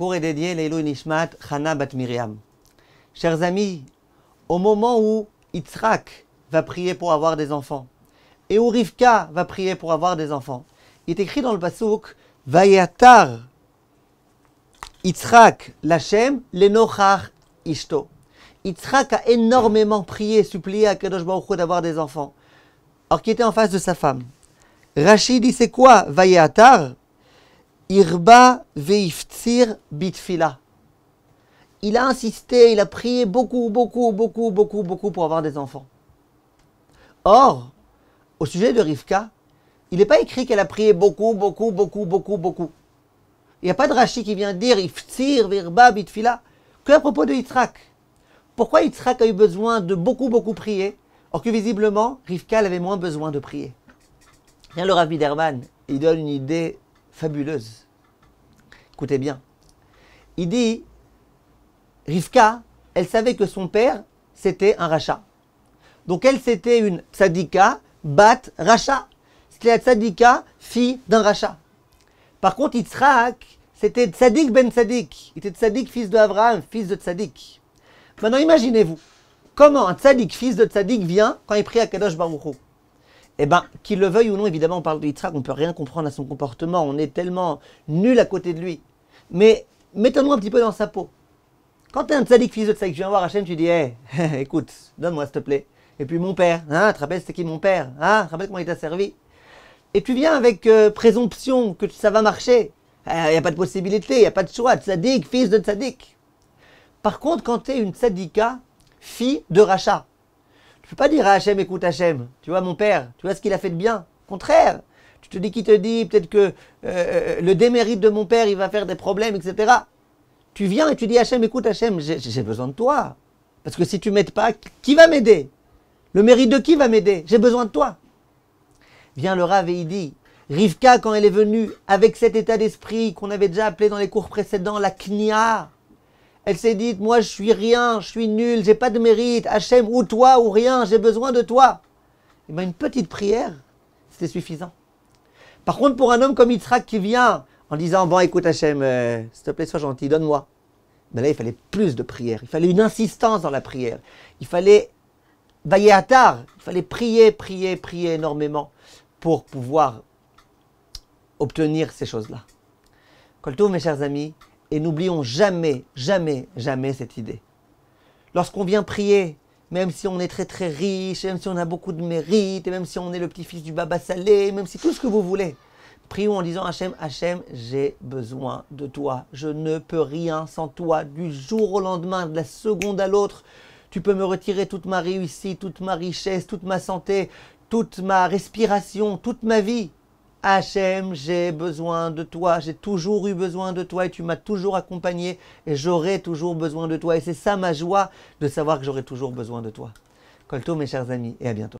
cours est dédié à Chana Bat Miriam. Chers amis, au moment où Yitzhak va prier pour avoir des enfants et où Rivka va prier pour avoir des enfants, il est écrit dans le va Vayatar Yitzhak Lachem Lenochar Ishto. Yitzhak a énormément prié, supplié à Kadosh Baruch d'avoir des enfants, alors qu'il était en face de sa femme. Rachid dit c'est quoi Vayatar Irba veiftir bitfila. Il a insisté, il a prié beaucoup, beaucoup, beaucoup, beaucoup, beaucoup pour avoir des enfants. Or, au sujet de Rivka, il n'est pas écrit qu'elle a prié beaucoup, beaucoup, beaucoup, beaucoup, beaucoup. Il n'y a pas de rachi qui vient dire iftsir virba bitfila que à propos de Yitzhak. Pourquoi Yitzhak a eu besoin de beaucoup, beaucoup prier, alors que visiblement, Rivka avait moins besoin de prier Rien le rabbi Derman, il donne une idée fabuleuse. Écoutez bien. Il dit, Rivka, elle savait que son père, c'était un rachat. Donc elle, c'était une tzadika, bat, rachat. C'était la tzadika, fille d'un rachat. Par contre, Yitzhak, c'était tzadik ben tzadik. Il était tzadik, fils de Abraham, fils de tzadik. Maintenant, imaginez-vous, comment un tzadik, fils de tzadik, vient quand il prie à Kadosh Baruch eh ben, qu'il le veuille ou non, évidemment, on parle de Yitzhak, on ne peut rien comprendre à son comportement, on est tellement nul à côté de lui. Mais mettons-nous un petit peu dans sa peau. Quand tu es un tzaddik fils de tzaddik, tu viens voir Hachem, tu dis, hé, eh, écoute, donne-moi s'il te plaît. Et puis mon père, hein, te rappelles c'est qui mon père, hein, te rappelles comment il t'a servi. Et tu viens avec euh, présomption que ça va marcher. Il euh, n'y a pas de possibilité, il n'y a pas de choix, tzaddik, fils de tzaddik. Par contre, quand tu es une tzaddika, fille de rachat, tu peux pas dire à Hachem, écoute Hachem, tu vois mon père, tu vois ce qu'il a fait de bien. Au contraire, tu te dis qui te dit, peut-être que euh, euh, euh, le démérite de mon père, il va faire des problèmes, etc. Tu viens et tu dis Hachem, écoute Hachem, j'ai besoin de toi. Parce que si tu m'aides pas, qui va m'aider Le mérite de qui va m'aider J'ai besoin de toi. Vient le Rave et il dit, Rivka, quand elle est venue, avec cet état d'esprit qu'on avait déjà appelé dans les cours précédents, la knia, elle s'est dit moi je suis rien, je suis nul, j'ai pas de mérite, Hachem, ou toi ou rien, j'ai besoin de toi. Et eh bien une petite prière, c'était suffisant. Par contre, pour un homme comme Yitzhak qui vient en disant, bon écoute Hachem, euh, s'il te plaît, sois gentil, donne-moi. Mais ben là, il fallait plus de prières. il fallait une insistance dans la prière. Il fallait bailler à tard, il fallait prier, prier, prier énormément pour pouvoir obtenir ces choses-là. Coltou, mes chers amis, et n'oublions jamais, jamais, jamais cette idée. Lorsqu'on vient prier, même si on est très très riche, même si on a beaucoup de mérite, même si on est le petit-fils du Baba Salé, même si tout ce que vous voulez, prions en disant Hachem, Hachem, j'ai besoin de toi. Je ne peux rien sans toi. Du jour au lendemain, de la seconde à l'autre, tu peux me retirer toute ma réussite, toute ma richesse, toute ma santé, toute ma respiration, toute ma vie. H.M. j'ai besoin de toi, j'ai toujours eu besoin de toi et tu m'as toujours accompagné et j'aurai toujours besoin de toi. Et c'est ça ma joie de savoir que j'aurai toujours besoin de toi. Colto, mes chers amis, et à bientôt.